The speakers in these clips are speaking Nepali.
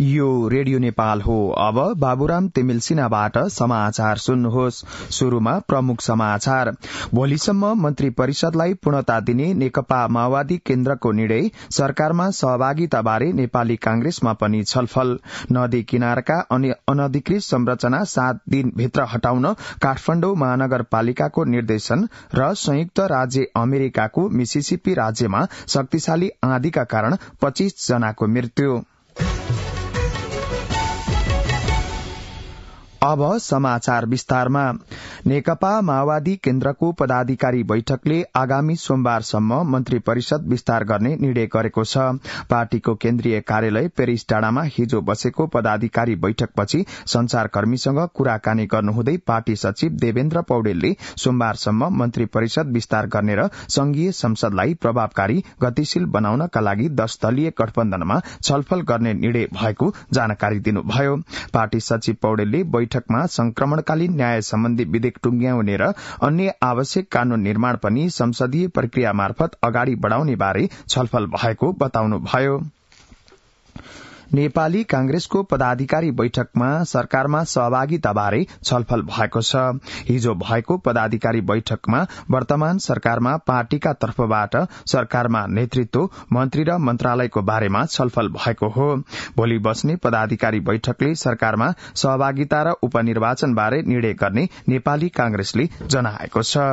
यो रेडियो नेपाल हो अब बाबुराम तिमिल सिन्हाबाट समाचार सुन्नुहोस् शुरूमा प्रमुख समाचार भोलिसम्म मन्त्री परिषदलाई पूर्णता दिने नेकपा माओवादी केन्द्रको निर्णय सरकारमा सहभागिताबारे नेपाली कांग्रेसमा पनि छलफल नदी किनारका अनधिकृत संरचना सात दिनभित्र हटाउन काठमाडौँ महानगरपालिकाको निर्देशन र संयुक्त राज्य अमेरिकाको मिसिसिपी राज्यमा शक्तिशाली आँधीका कारण पच्चीस जनाको मृत्यु अब समाचार विस्तारमा नेकपा माओवादी केन्द्रको पदाधिकारी बैठकले आगामी सोमबारसम्म मन्त्री परिषद विस्तार गर्ने निर्णय गरेको छ पार्टीको केन्द्रीय कार्यालय पेरिस डाँडामा हिजो बसेको पदाधिकारी बैठकपछि संचारकर्मीसँग कुराकानी गर्नुहुँदै पार्टी सचिव देवेन्द्र पौडेलले सोमबारसम्म मन्त्री परिषद विस्तार गर्ने र संघीय संसदलाई प्रभावकारी गतिशील बनाउनका लागि दश दलीय गठबन्धनमा छलफल गर्ने निर्णय भएको जानकारी दिनुभयो पार्टी सचिव पौडेलले बैठकमा संक्रमणकालीन न्याय सम्बन्धी विधेयक टुंग्याउने र अन्य आवश्यक कानून निर्माण पनि संसदीय प्रक्रिया मार्फत अगाडि बढ़ाउने बारे छलफल भएको बताउनुभयो नेपाली कांग्रेसको पदाधिकारी बैठकमा सरकारमा सहभागिताबारे छलफल भएको छ हिजो भएको पदाधिकारी बैठकमा वर्तमान सरकारमा पार्टीका तर्फबाट सरकारमा नेतृत्व मन्त्री र मन्त्रालयको बारेमा छलफल भएको हो भोलि बस्ने पदाधिकारी बैठकले सरकारमा सहभागिता र उपनिर्वाचनबारे निर्णय गर्ने नेपाली कांग्रेसले जनाएको छ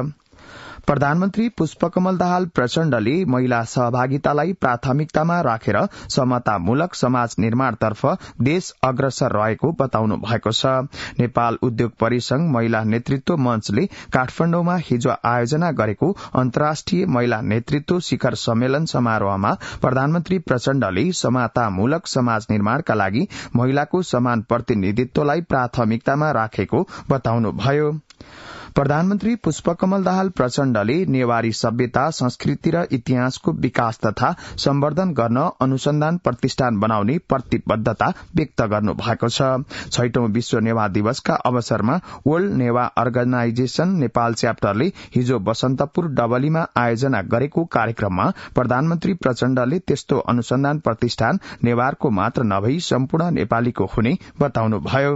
प्रधानमन्त्री पुष्पकमल दाहाल प्रचण्डले महिला सहभागितालाई प्राथमिकतामा राखेर समतामूलक समाज निर्माणतर्फ देश अग्रसर रहेको बताउनु भएको छ नेपाल उद्योग परिसंघ महिला नेतृत्व मंचले काठमाण्डुमा हिजो आयोजना गरेको अन्तर्राष्ट्रिय महिला नेतृत्व शिखर सम्मेलन समारोहमा प्रधानमन्त्री प्रचण्डले समतामूलक समाज निर्माणका लागि महिलाको समान प्रतिनिधित्वलाई प्राथमिकतामा राखेको बताउनुभयो प्रधानमन्त्री पुष्पकमल दाहाल प्रचण्डले नेवारी सभ्यता संस्कृति र इतिहासको विकास तथा सम्वर्धन गर्न अनुसन्धान प्रतिष्ठान बनाउने प्रतिबद्धता व्यक्त गर्नुभएको भएको छैटौं विश्व नेवा दिवसका अवसरमा वर्ल्ड नेवा अर्गनाइजेशन नेपाल च्याप्टरले हिजो बसन्तपुर डबलीमा आयोजना गरेको कार्यक्रममा प्रधानमन्त्री प्रचण्डले त्यस्तो अनुसन्धान प्रतिष्ठान नेवारको मात्र नभई सम्पूर्ण नेपालीको हुने बताउनुभयो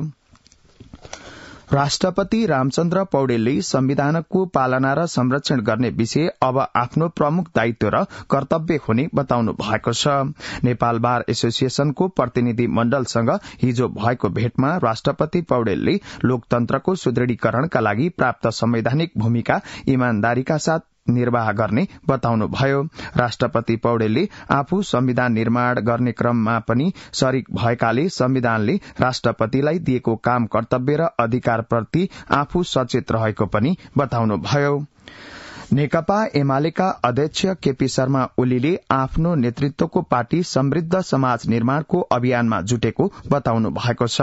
राष्ट्रपति रामचन्द्र पौडेलले संविधानको पालना र संरक्षण गर्ने विषय अब आफ्नो प्रमुख दायित्व र कर्तव्य हुने बताउनु भएको छ नेपाल बार एसोसिएशनको प्रतिनिधि मण्डलसँग हिजो भएको भेटमा राष्ट्रपति पौडेलले लोकतन्त्रको सुदृढीकरणका लागि प्राप्त संवैधानिक भूमिका इमानदारीका साथ निर्वाह गर्ने बताउनुभयो राष्ट्रपति पौडेलले आफू संविधान निर्माण गर्ने क्रममा पनि शरीक भएकाले संविधानले राष्ट्रपतिलाई दिएको काम कर्तव्य र अधिकारप्रति आफू सचेत रहेको पनि बताउनुभयो नेकपा एमालेका अध्यक्ष केपी शर्मा ओलीले आफ्नो नेतृत्वको पार्टी समृद्ध समाज निर्माणको अभियानमा जुटेको बताउनु भएको छ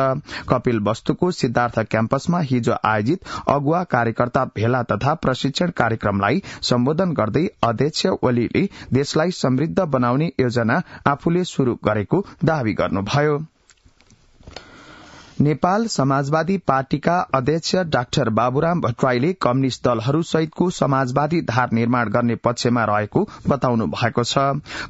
कपिल वस्तुको सिद्धार्थ क्याम्पसमा हिजो आयोजित अगुवा कार्यकर्ता भेला तथा प्रशिक्षण कार्यक्रमलाई सम्बोधन गर्दै अध्यक्ष ओलीले देशलाई समृद्ध बनाउने योजना आफूले शुरू गरेको दावी गर्नुभयो नेपाल समाजवादी पार्टीका अध्यक्ष डाक्टर बाबुराम भट्टराईले कम्युनिष्ट दलहरूसहितको समाजवादी धार निर्माण गर्ने पक्षमा रहेको बताउनु भएको छ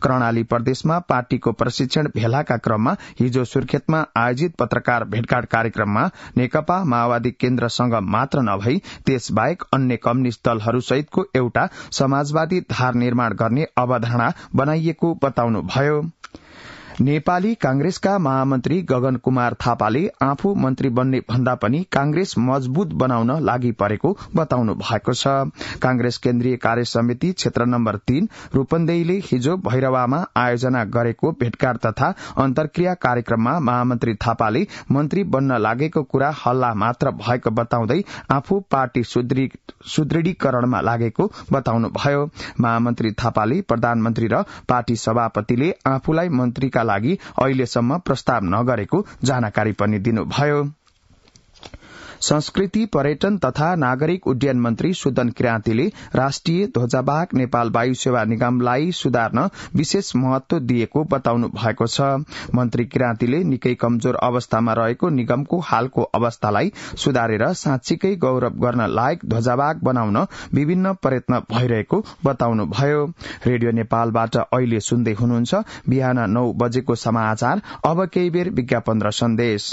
कर्णाली प्रदेशमा पार्टीको प्रशिक्षण भेलाका क्रममा हिजो सुर्खेतमा आयोजित पत्रकार भेटघाट कार्यक्रममा नेकपा माओवादी केन्द्रसँग मात्र नभई त्यसबाहेक अन्य कम्युनिष्ट दलहरूसहितको एउटा समाजवादी धार निर्माण गर्ने अवधारणा बनाइएको बताउनुभयो नेपाली कांग्रेसका महामन्त्री गगन कुमार थापाले आफू मन्त्री बन्ने भन्दा पनि कांग्रेस मजबूत बनाउन लागि परेको बताउनु भएको छ कांग्रेस केन्द्रीय कार्य समिति क्षेत्र नम्बर तीन रूपन्देहीले हिजो भैरवामा आयोजना गरेको भेटघाट तथा अन्तर्क्रिया कार्यक्रममा महामन्त्री थापाले मन्त्री बन्न लागेको कुरा हल्ला मात्र भएको बताउँदै आफू पार्टी सुदृढीकरणमा लागेको बताउनुभयो महामन्त्री थापाले प्रधानमन्त्री र पार्टी सभापतिले आफूलाई मन्त्रीका लागि अहिलेसम्म प्रस्ताव नगरेको जानकारी पनि दिनुभयो संस्कृति पर्यटन तथा नागरिक उड्डयन मन्त्री सुदन किराँतीले राष्ट्रिय ध्वजावाहक नेपाल वायु सेवा निगमलाई सुधार्न विशेष महत्व दिएको बताउनु भएको छ मन्त्री किराँतीले निकै कमजोर अवस्थामा रहेको निगमको हालको अवस्थालाई सुधारेर साँच्चीकै गौरव गर्न लायक ध्वजावाहक बनाउन विभिन्न प्रयत्न भइरहेको बताउनुभयो रेडियो नेपालबाट अहिले सुन्दै हुनुहुन्छ बिहान नौ बजेको समाचार अब केही बेर विज्ञापन र सन्देश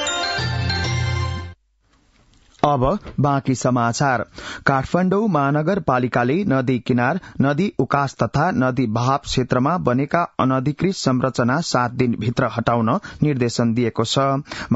अब बाँकी समाचार काठमाडौँ महानगरपालिकाले नदी किनार नदी उकास तथा नदी बहाव क्षेत्रमा बनेका अनधिकृत संरचना सात दिनभित्र हटाउन निर्देशन दिएको छ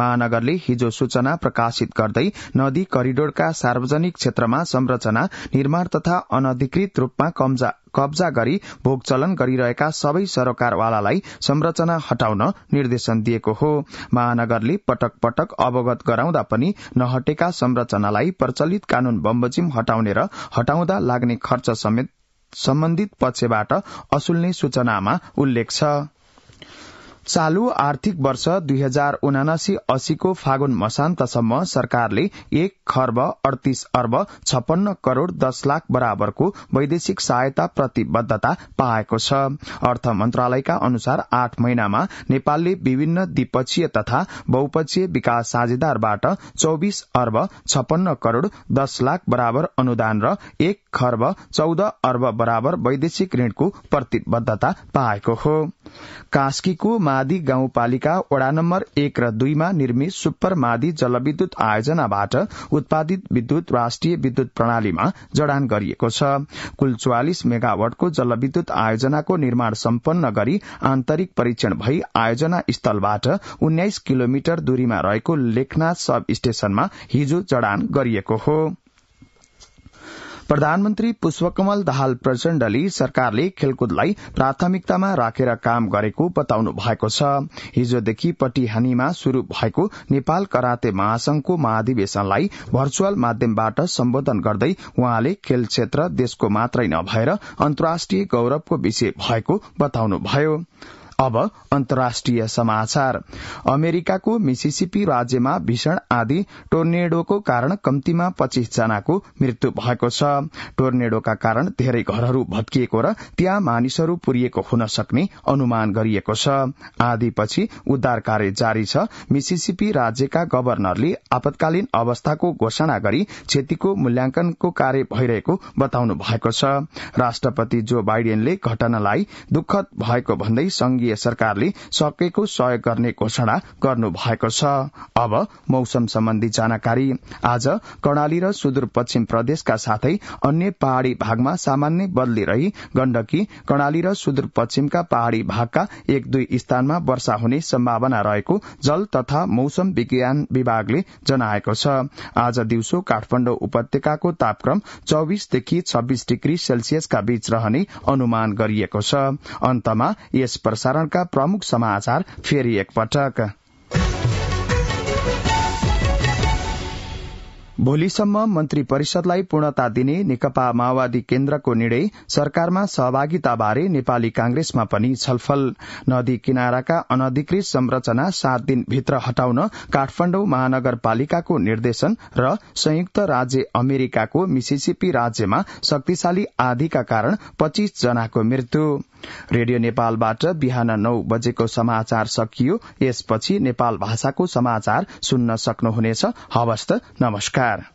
महानगरले हिजो सूचना प्रकाशित गर्दै नदी करिडोरका सार्वजनिक क्षेत्रमा संरचना निर्माण तथा अनधिकृत रूपमा कब्जा गरी भोगचलन गरिरहेका सबै सरकारवालालाई संरचना हटाउन निर्देशन दिएको हो महानगरले पटक पटक अवगत गराउँदा पनि नहटेका संरचनालाई प्रचलित कानून बमबजिम हटाउने र हटाउँदा लाग्ने खर्च समेत सम्बन्धित पक्षबाट असुल्ने सूचनामा उल्लेख छ चालू आर्थिक वर्ष दुई हजार उनासी अस्सीको फागुन मसान्तसम्म सरकारले एक खर्ब अडतीस अर्ब छपन्न करोड़ दस लाख बराबरको वैदेशिक सहायता प्रतिबद्धता पाएको छ अर्थ मन्त्रालयका अनुसार आठ महिनामा नेपालले विभिन्न द्विपक्षीय तथा बहुपक्षीय विकास साझेदारबाट चौविस अर्ब छपन्न करोड़ दस लाख बराबर अनुदान र एक खर्ब चौध अर्ब बराबर वैदेशिक ऋणको प्रतिबद्धता पाएको हो कास्कीको मादी गाउँपालिका वड़ा नम्बर एक र दुईमा निर्मित सुपर मादी जलविद्युत आयोजनाबाट उत्पादित विद्युत राष्ट्रिय विद्युत प्रणालीमा जडान गरिएको छ कुल चुवालिस मेगावटको जलविद्युत आयोजनाको निर्माण सम्पन्न गरी आन्तरिक परीक्षण भई आयोजना स्थलबाट उन्नाइस किलोमिटर दूरीमा रहेको लेखनाथ सब स्टेशनमा हिजो जडान गरिएको हो प्रधानमन्त्री पुष्पकमल दाहाल प्रचण्डले सरकारले खेलकुदलाई प्राथमिकतामा राखेर काम गरेको बताउनु भएको छ हिजोदेखि पटिहानीमा शुरू भएको नेपाल कराते महासंघको महाधिवेशनलाई भर्चुअल माध्यमबाट सम्बोधन गर्दै उहाँले खेल क्षेत्र देशको मात्रै नभएर अन्तर्राष्ट्रिय गौरवको विषय भएको बताउनुभयो अब अन्तर्राष्ट्रिय समाचार अमेरिकाको मिसिसिपी राज्यमा भीषण आदि टोर्नेडोको कारण कम्तीमा पच्चीस जनाको मृत्यु भएको छ टोर्नेडोका कारण धेरै घरहरू भत्किएको र त्यहाँ मानिसहरू पुरिएको हुन सक्ने अनुमान गरिएको छ आधीपछि उद्धार कार्य जारी छ मिसिसिपी राज्यका गवर्नरले आपतकालीन अवस्थाको घोषणा गरी क्षतिको मूल्याङ्कनको कार्य भइरहेको बताउनु भएको छ राष्ट्रपति जो बाइडेनले घटनालाई दुःखद भएको भन्दै संघीय संघीय सरकारले सकेको सहयोग गर्ने घोषणा गर्नु भएको छ अब मौसम सम्बन्धी जानकारी आज कर्णाली र सुदूरपश्चिम प्रदेशका साथै अन्य पहाड़ी भागमा सामान्य बदली रही गण्डकी कर्णाली र सुदूरपश्चिमका पहाड़ी भागका एक दुई स्थानमा वर्षा हुने सम्भावना रहेको जल तथा मौसम विज्ञान विभागले जनाएको छ आज दिउँसो काठमाडौँ उपत्यकाको तापक्रम चौविसदेखि छब्बीस डिग्री सेल्सियसका बीच रहने अनुमान गरिएको छ अन्तमा यस प्रसार प्रसारणका प्रमुख समाचार फेरि एकपटक भोलिसम्म मन्त्री परिषदलाई पूर्णता दिने नेकपा माओवादी केन्द्रको निर्णय सरकारमा सहभागिताबारे नेपाली कांग्रेसमा पनि छलफल नदी किनाराका अनधिकृत संरचना सात दिनभित्र हटाउन काठमाडौँ महानगरपालिकाको निर्देशन र संयुक्त राज्य अमेरिकाको मिसिसिपी राज्यमा शक्तिशाली आधीका कारण पच्चीस जनाको मृत्यु रेडियो नेपालबाट बिहान नौ बजेको समाचार सकियो यसपछि नेपाल भाषाको समाचार सुन्न सक्नुहुनेछ हवस्त नमस्कार Yeah.